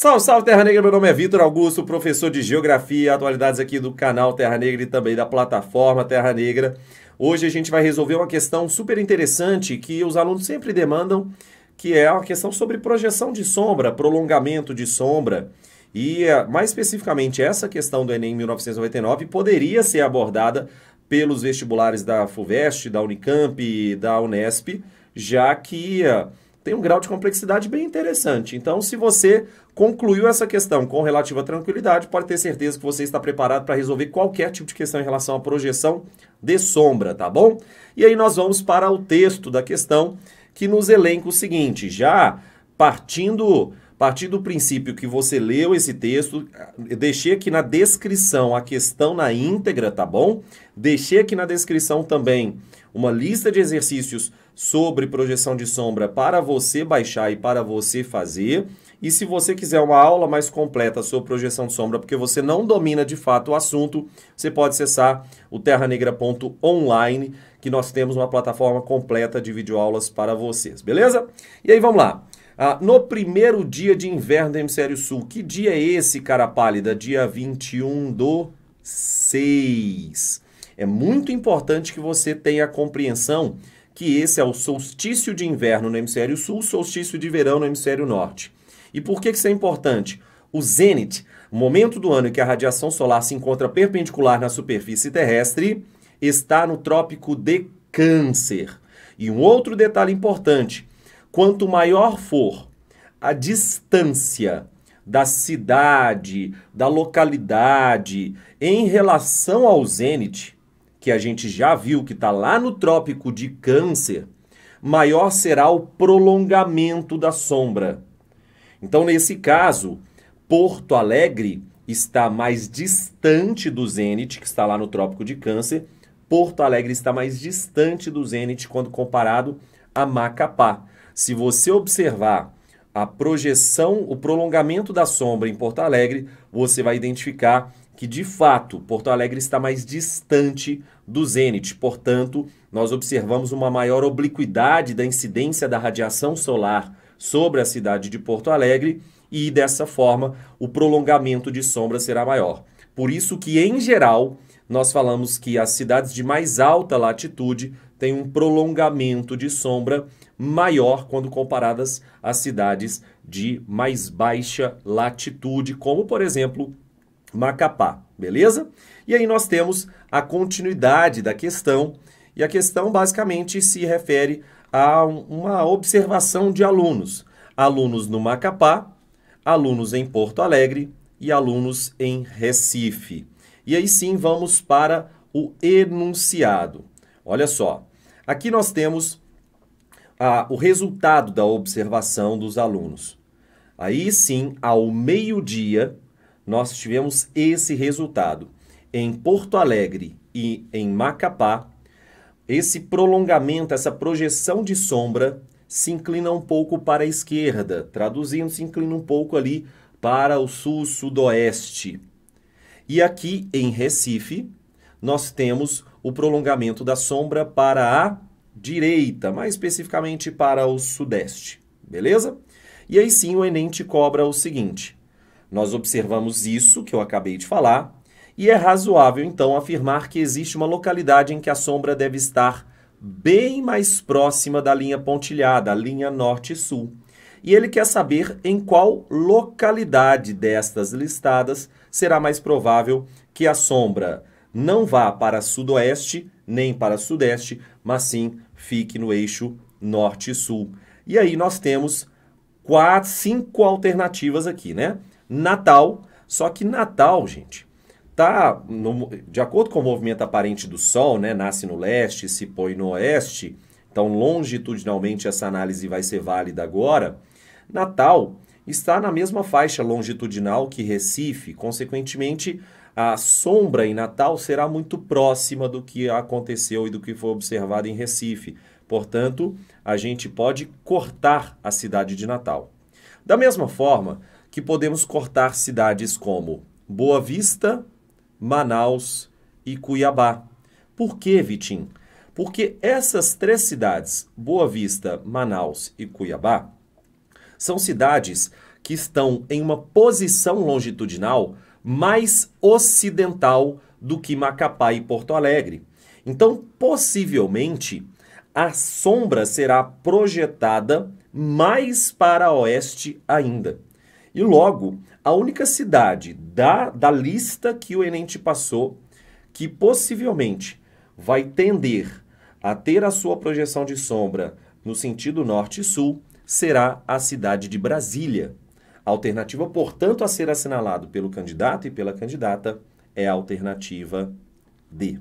Salve, salve Terra Negra, meu nome é Vitor Augusto, professor de Geografia, atualidades aqui do canal Terra Negra e também da plataforma Terra Negra. Hoje a gente vai resolver uma questão super interessante que os alunos sempre demandam, que é a questão sobre projeção de sombra, prolongamento de sombra. E eh, mais especificamente essa questão do Enem 1999 poderia ser abordada pelos vestibulares da FUVEST, da Unicamp e da Unesp, já que eh, tem um grau de complexidade bem interessante. Então, se você concluiu essa questão com relativa tranquilidade, pode ter certeza que você está preparado para resolver qualquer tipo de questão em relação à projeção de sombra, tá bom? E aí nós vamos para o texto da questão que nos elenca o seguinte, já partindo partindo do princípio que você leu esse texto, eh, deixei aqui na descrição a questão na íntegra, tá bom? Deixei aqui na descrição também uma lista de exercícios sobre projeção de sombra para você baixar e para você fazer. E se você quiser uma aula mais completa sobre projeção de sombra, porque você não domina de fato o assunto, você pode acessar o terranegra.online, que nós temos uma plataforma completa de videoaulas para vocês, beleza? E aí vamos lá. Ah, no primeiro dia de inverno do Hemisfério Sul, que dia é esse, cara pálida? Dia 21 do 6. É muito importante que você tenha a compreensão que esse é o solstício de inverno no hemisfério sul, solstício de verão no hemisfério norte. E por que, que isso é importante? O zênite, momento do ano em que a radiação solar se encontra perpendicular na superfície terrestre, está no trópico de Câncer. E um outro detalhe importante: quanto maior for a distância da cidade, da localidade em relação ao zênite, que a gente já viu que está lá no trópico de Câncer, maior será o prolongamento da sombra. Então, nesse caso, Porto Alegre está mais distante do Zênite, que está lá no Trópico de Câncer. Porto Alegre está mais distante do Zênite quando comparado a Macapá. Se você observar a projeção, o prolongamento da sombra em Porto Alegre, você vai identificar que de fato Porto Alegre está mais distante do zênite. Portanto, nós observamos uma maior obliquidade da incidência da radiação solar sobre a cidade de Porto Alegre e dessa forma o prolongamento de sombra será maior. Por isso que em geral nós falamos que as cidades de mais alta latitude têm um prolongamento de sombra maior quando comparadas às cidades de mais baixa latitude, como por exemplo Macapá, beleza? E aí nós temos a continuidade da questão, e a questão basicamente se refere a uma observação de alunos. Alunos no Macapá, alunos em Porto Alegre e alunos em Recife. E aí sim vamos para o enunciado. Olha só, aqui nós temos o resultado da observação dos alunos. Aí sim, ao meio-dia, nós tivemos esse resultado. Em Porto Alegre e em Macapá, esse prolongamento, essa projeção de sombra se inclina um pouco para a esquerda, traduzindo, se inclina um pouco ali para o sul-sudoeste. E aqui em Recife, nós temos o prolongamento da sombra para a direita, mais especificamente para o sudeste, beleza? E aí sim o Enem te cobra o seguinte: nós observamos isso que eu acabei de falar, e é razoável, então, afirmar que existe uma localidade em que a sombra deve estar bem mais próxima da linha pontilhada, a linha norte-sul. E ele quer saber em qual localidade destas listadas será mais provável que a sombra não vá para sudoeste nem para sudeste, mas sim fique no eixo norte-sul. E aí nós temos quatro, cinco alternativas aqui, né? Natal, só que Natal, gente, tá de acordo com o movimento aparente do Sol, né, nasce no leste, se põe no oeste, então longitudinalmente essa análise vai ser válida agora. Natal está na mesma faixa longitudinal que Recife, consequentemente, a sombra em Natal será muito próxima do que aconteceu e do que foi observado em Recife. Portanto, a gente pode cortar a cidade de Natal. Da mesma forma que podemos cortar cidades como Boa Vista, Manaus e Cuiabá. Por que, Vitim? Porque essas três cidades, Boa Vista, Manaus e Cuiabá, são cidades que estão em uma posição longitudinal mais ocidental do que Macapá e Porto Alegre. Então, possivelmente, a sombra será projetada mais para oeste ainda. E logo, a única cidade da, da lista que o Enem te passou que possivelmente vai tender a ter a sua projeção de sombra no sentido norte e sul será a cidade de Brasília. A alternativa, portanto, a ser assinalado pelo candidato e pela candidata é a alternativa D.